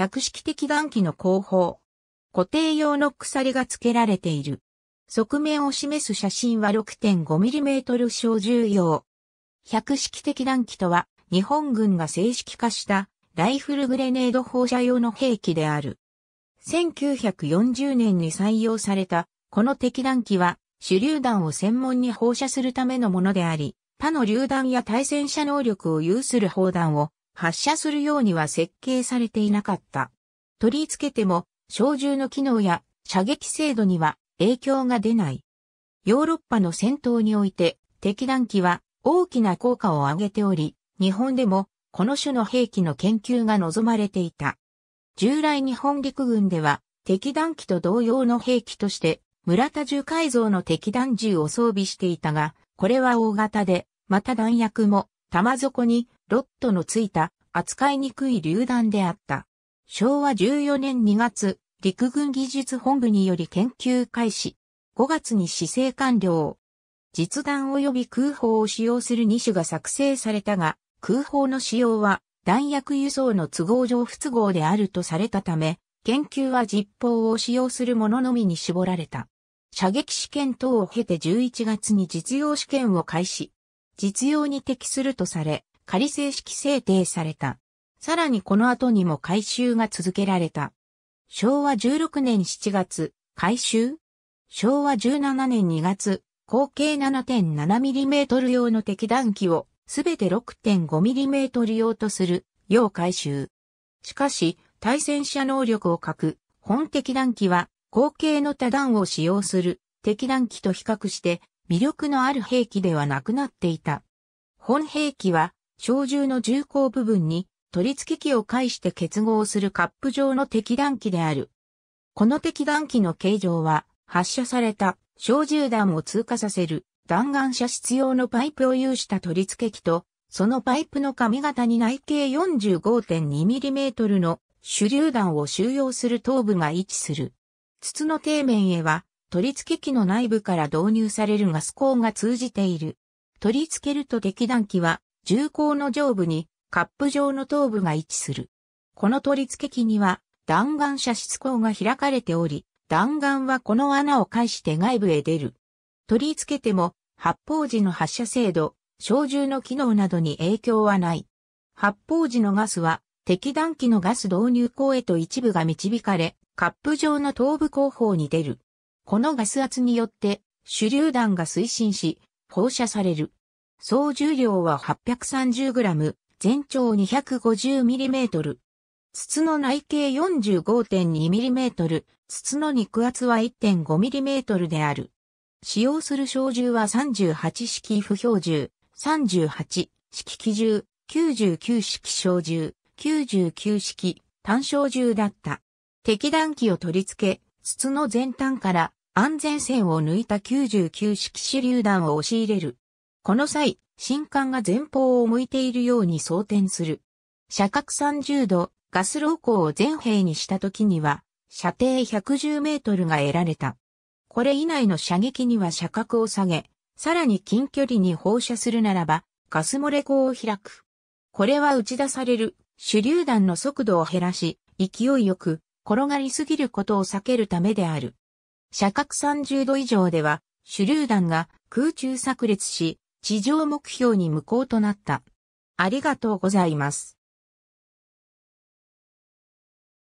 百式的暖器の後方。固定用の鎖が付けられている。側面を示す写真は 6.5mm 小重用。百式的弾気とは、日本軍が正式化したライフルグレネード放射用の兵器である。1940年に採用された、この敵弾機は、手榴弾を専門に放射するためのものであり、他の榴弾や対戦車能力を有する砲弾を発射するようには設計されていなかった。取り付けても、小銃の機能や射撃精度には影響が出ない。ヨーロッパの戦闘において、敵弾機は大きな効果を上げており、日本でもこの種の兵器の研究が望まれていた。従来日本陸軍では敵弾機と同様の兵器として村田銃改造の敵弾銃を装備していたが、これは大型で、また弾薬も玉底にロットのついた扱いにくい榴弾であった。昭和14年2月、陸軍技術本部により研究開始。5月に姿勢完了。実弾及び空砲を使用する2種が作成されたが、空砲の使用は弾薬輸送の都合上不都合であるとされたため、研究は実砲を使用するもののみに絞られた。射撃試験等を経て11月に実用試験を開始。実用に適するとされ、仮正式制定された。さらにこの後にも改修が続けられた。昭和16年7月、改修昭和17年2月、口径 7.7mm 用の敵弾機をすべて 6.5mm 用とする、要改修。しかし、対戦車能力を欠く、本敵弾機は、口径の多弾を使用する、敵弾機と比較して、魅力のある兵器ではなくなっていた。本兵器は、小銃の銃口部分に取り付け機を介して結合するカップ状の敵弾機である。この敵弾機の形状は発射された小銃弾を通過させる弾丸射出用のパイプを有した取り付け機とそのパイプの髪型に内径 45.2mm の手榴弾を収容する頭部が位置する。筒の底面へは取り付け機の内部から導入されるガスンが通じている。取り付けると敵弾機は銃口の上部にカップ状の頭部が位置する。この取り付け機には弾丸射出口が開かれており、弾丸はこの穴を介して外部へ出る。取り付けても発砲時の発射精度、小銃の機能などに影響はない。発砲時のガスは敵弾機のガス導入口へと一部が導かれ、カップ状の頭部後方に出る。このガス圧によって手榴弾が推進し、放射される。総重量は 830g、全長 250mm。筒の内径 45.2mm、筒の肉厚は 1.5mm である。使用する小銃は38式不標銃、38式機銃、99式小銃、99式単小銃だった。敵弾機を取り付け、筒の前端から安全線を抜いた99式手榴弾を押し入れる。この際、新管が前方を向いているように装填する。射角30度、ガスローコを全兵にした時には、射程110メートルが得られた。これ以内の射撃には射角を下げ、さらに近距離に放射するならば、ガス漏れ口を開く。これは打ち出される手榴弾の速度を減らし、勢いよく転がりすぎることを避けるためである。射角30度以上では、手榴弾が空中炸裂し、地上目標に無効となった。ありがとうございます。